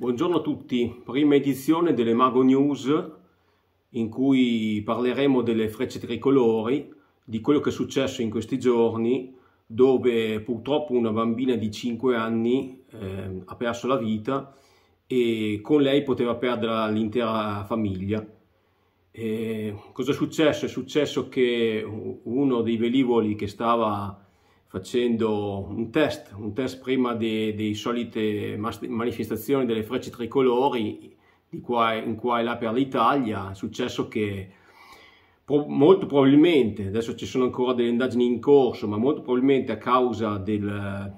Buongiorno a tutti, prima edizione delle Mago News in cui parleremo delle frecce tricolori, di quello che è successo in questi giorni dove purtroppo una bambina di 5 anni eh, ha perso la vita e con lei poteva perdere l'intera famiglia. E eh, cosa è successo? È successo che uno dei velivoli che stava facendo un test, un test prima delle solite manifestazioni delle frecce tricolori di qua, in qua e là per l'Italia, è successo che molto probabilmente, adesso ci sono ancora delle indagini in corso, ma molto probabilmente a causa del,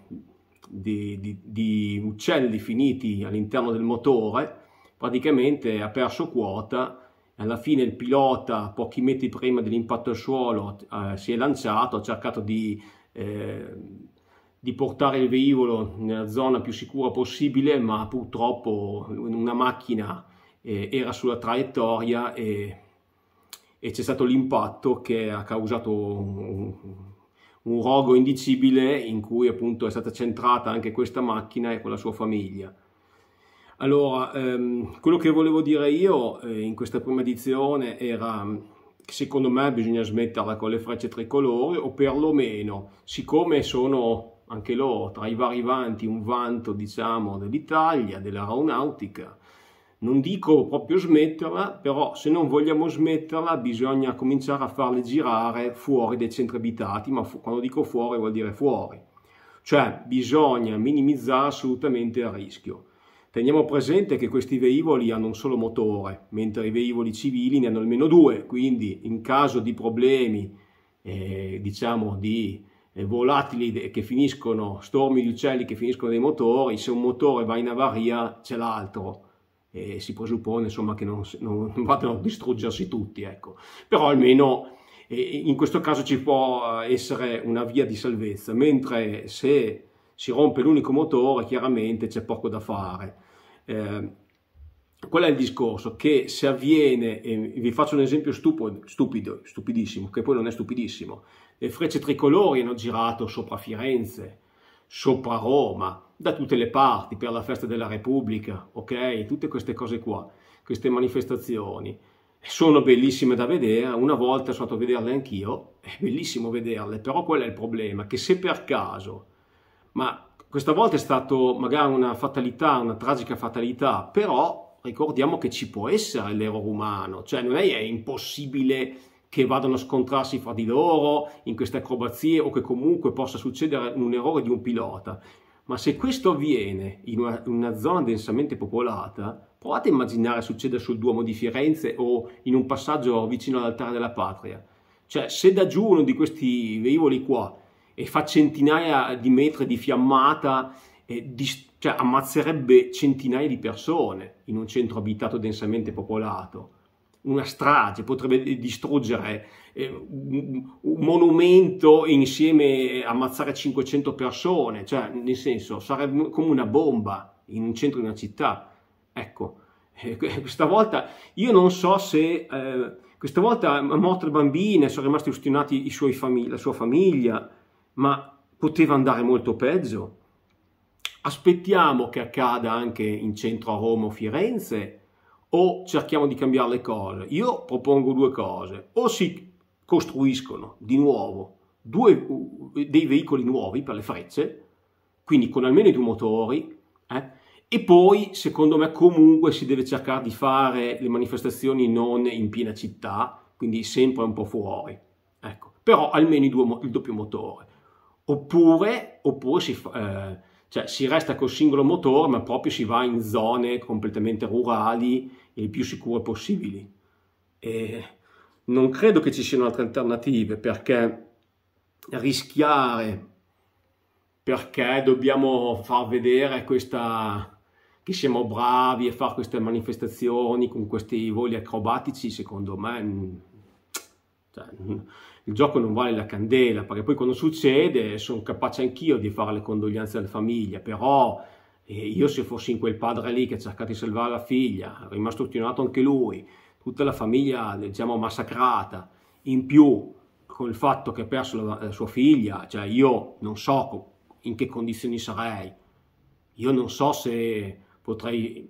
di, di, di, uccelli finiti all'interno del motore, praticamente ha perso quota. Alla fine il pilota, pochi metri prima dell'impatto al suolo, eh, si è lanciato, ha cercato di eh, di portare il veicolo nella zona più sicura possibile, ma purtroppo una macchina eh, era sulla traiettoria e, e c'è stato l'impatto che ha causato un, un rogo indicibile in cui appunto è stata centrata anche questa macchina e con la sua famiglia. Allora, ehm, quello che volevo dire io eh, in questa prima edizione era secondo me bisogna smetterla con le frecce tricolori o perlomeno, siccome sono anche loro tra i vari vanti un vanto diciamo dell'Italia, dell'aeronautica, non dico proprio smetterla, però se non vogliamo smetterla bisogna cominciare a farle girare fuori dai centri abitati, ma quando dico fuori vuol dire fuori. Cioè bisogna minimizzare assolutamente il rischio. Teniamo presente che questi velivoli hanno un solo motore, mentre i velivoli civili ne hanno almeno due, quindi in caso di problemi, eh, diciamo, di eh, volatili che finiscono, stormi di uccelli che finiscono dei motori, se un motore va in avaria c'è l'altro e si presuppone insomma che non, non, non vadano a distruggersi tutti, ecco. Però almeno eh, in questo caso ci può eh, essere una via di salvezza, mentre se si rompe l'unico motore chiaramente c'è poco da fare. Ehm, qual è il discorso? Che se avviene, vi faccio un esempio stupido, stupido, stupidissimo, che poi non è stupidissimo, le frecce tricolori hanno girato sopra Firenze, sopra Roma, da tutte le parti, per la festa della Repubblica, ok? Tutte queste cose qua, queste manifestazioni, sono bellissime da vedere, una volta sono andato a vederle anch'io, è bellissimo vederle, però qual è il problema? Che se per caso, ma questa volta è stata magari una fatalità, una tragica fatalità, però ricordiamo che ci può essere l'errore umano, cioè non è, è impossibile che vadano a scontrarsi fra di loro in queste acrobazie o che comunque possa succedere un errore di un pilota. Ma se questo avviene in una, in una zona densamente popolata, provate a immaginare succedere sul Duomo di Firenze o in un passaggio vicino all'altare della patria. Cioè, se da giù uno di questi velivoli qua e fa centinaia di metri di fiammata, di, cioè ammazzerebbe centinaia di persone in un centro abitato densamente popolato. Una strage potrebbe distruggere eh, un, un monumento e insieme eh, ammazzare 500 persone, cioè nel senso sarebbe come una bomba in un centro di una città. Ecco, eh, questa volta io non so se... Eh, questa volta ha morto le bambine, sono rimasti ostinati la sua famiglia, ma poteva andare molto peggio. Aspettiamo che accada anche in centro a Roma o Firenze o cerchiamo di cambiare le cose? Io propongo due cose, o si costruiscono di nuovo due, eh, dei veicoli nuovi per le frecce, quindi con almeno due motori, eh? e poi secondo me comunque si deve cercare di fare le manifestazioni non in piena città, quindi sempre un po' fuori, ecco. però almeno due, il doppio motore oppure, oppure si, eh, cioè, si resta col singolo motore ma proprio si va in zone completamente rurali e più sicure possibili. E non credo che ci siano altre alternative perché rischiare perché dobbiamo far vedere questa, che siamo bravi a fare queste manifestazioni con questi voli acrobatici, secondo me cioè, il gioco non vale la candela, perché poi quando succede sono capace anch'io di fare le condoglianze alla famiglia, però eh, io se fossi in quel padre lì che ha cercato di salvare la figlia, è rimasto ostinato anche lui, tutta la famiglia diciamo massacrata, in più con il fatto che ha perso la, la sua figlia, cioè io non so in che condizioni sarei, io non so se potrei,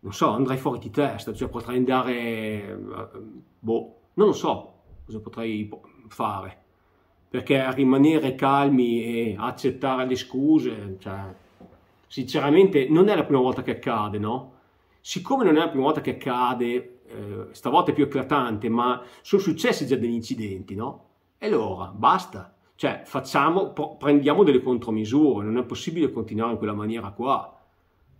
non so, andrei fuori di testa, cioè potrei andare, eh, boh, non lo so, cosa potrei fare? Perché rimanere calmi e accettare le scuse, cioè, sinceramente non è la prima volta che accade, no? Siccome non è la prima volta che accade, eh, stavolta è più eclatante, ma sono successi già degli incidenti, no? E allora, basta. Cioè, facciamo, prendiamo delle contromisure, non è possibile continuare in quella maniera qua.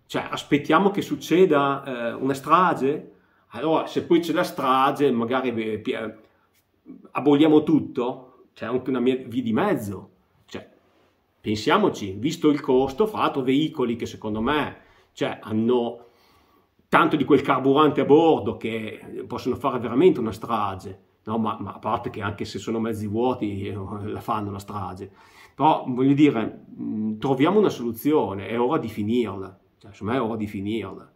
Cioè, aspettiamo che succeda eh, una strage? Allora, se poi c'è la strage, magari eh, aboliamo tutto, c'è anche una via di mezzo. Cioè, pensiamoci, visto il costo, fra l'altro veicoli che secondo me cioè, hanno tanto di quel carburante a bordo che possono fare veramente una strage. No, ma, ma, a parte che anche se sono mezzi vuoti eh, la fanno la strage. Però voglio dire, troviamo una soluzione, è ora di finirla. Cioè, secondo me è ora di finirla.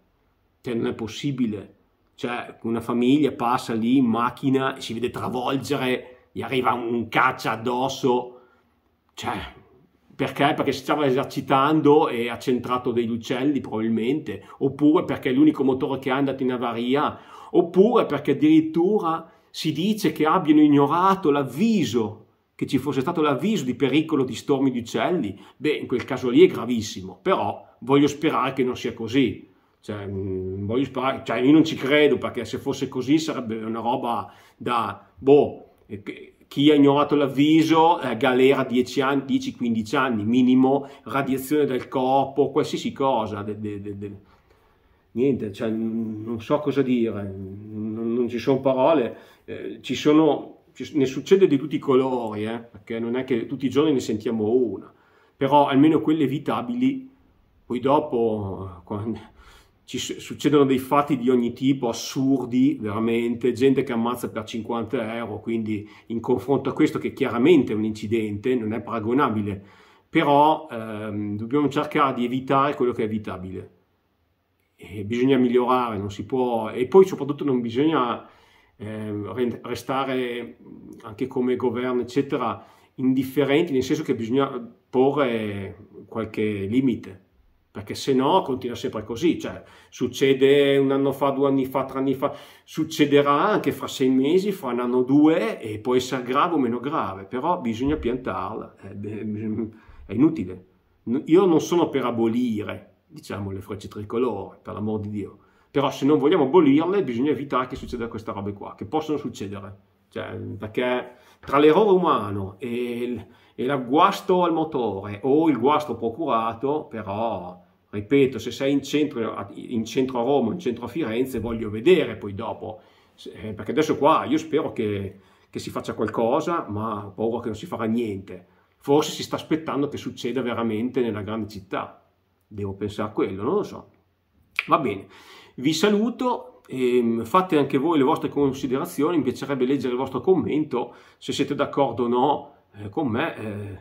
Cioè, non è possibile cioè, una famiglia passa lì in macchina, e si vede travolgere, gli arriva un caccia addosso. Cioè, perché? Perché si stava esercitando e ha centrato degli uccelli probabilmente, oppure perché è l'unico motore che è andato in avaria, oppure perché addirittura si dice che abbiano ignorato l'avviso, che ci fosse stato l'avviso di pericolo di stormi di uccelli. Beh, in quel caso lì è gravissimo, però voglio sperare che non sia così. Cioè, mm, voglio sparare, cioè, io non ci credo perché se fosse così sarebbe una roba da, boh, chi ha ignorato l'avviso, eh, galera 10-15 anni, anni, minimo, radiazione del corpo, qualsiasi cosa. De, de, de, niente, cioè, non so cosa dire, non, non ci sono parole, eh, ci sono, ne succede di tutti i colori, eh, perché non è che tutti i giorni ne sentiamo una, però almeno quelle evitabili, poi dopo, eh, quando, ci succedono dei fatti di ogni tipo, assurdi veramente, gente che ammazza per 50 euro, quindi in confronto a questo che chiaramente è un incidente, non è paragonabile, però ehm, dobbiamo cercare di evitare quello che è evitabile. E bisogna migliorare, non si può... E poi soprattutto non bisogna eh, restare, anche come governo, eccetera, indifferenti, nel senso che bisogna porre qualche limite perché se no continua sempre così, cioè succede un anno fa, due anni fa, tre anni fa, succederà anche fra sei mesi, fra un anno o due e può essere grave o meno grave, però bisogna piantarla, è inutile. Io non sono per abolire, diciamo, le frecce tricolore, per l'amor di Dio, però se non vogliamo abolirle bisogna evitare che succeda questa roba qua, che possono succedere. Cioè, perché tra l'errore umano e, e l'agguasto al motore o il guasto procurato, però, ripeto, se sei in centro, in centro a Roma, in centro a Firenze, voglio vedere poi dopo, eh, perché adesso qua io spero che, che si faccia qualcosa, ma ho paura che non si farà niente. Forse si sta aspettando che succeda veramente nella grande città. Devo pensare a quello, non lo so. Va bene, vi saluto, e ehm, fate anche voi le vostre considerazioni, mi piacerebbe leggere il vostro commento, se siete d'accordo o no eh, con me, eh,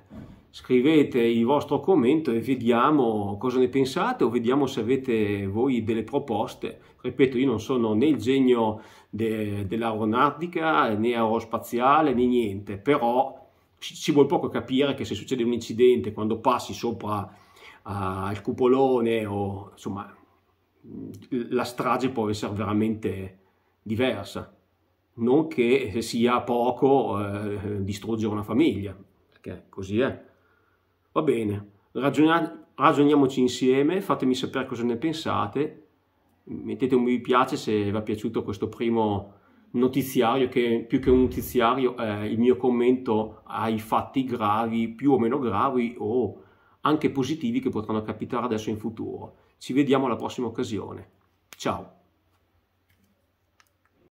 scrivete il vostro commento e vediamo cosa ne pensate o vediamo se avete voi delle proposte. Ripeto, io non sono né il genio de, dell'aeronautica né aerospaziale né niente, però ci, ci vuole poco capire che se succede un incidente quando passi sopra ah, al cupolone o insomma la strage può essere veramente diversa. Non che sia poco eh, distruggere una famiglia, perché così è. Va bene, Ragiona ragioniamoci insieme, fatemi sapere cosa ne pensate, mettete un mi piace se vi è piaciuto questo primo notiziario, che più che un notiziario è eh, il mio commento ai fatti gravi, più o meno gravi o anche positivi che potranno capitare adesso in futuro. Ci vediamo alla prossima occasione. Ciao!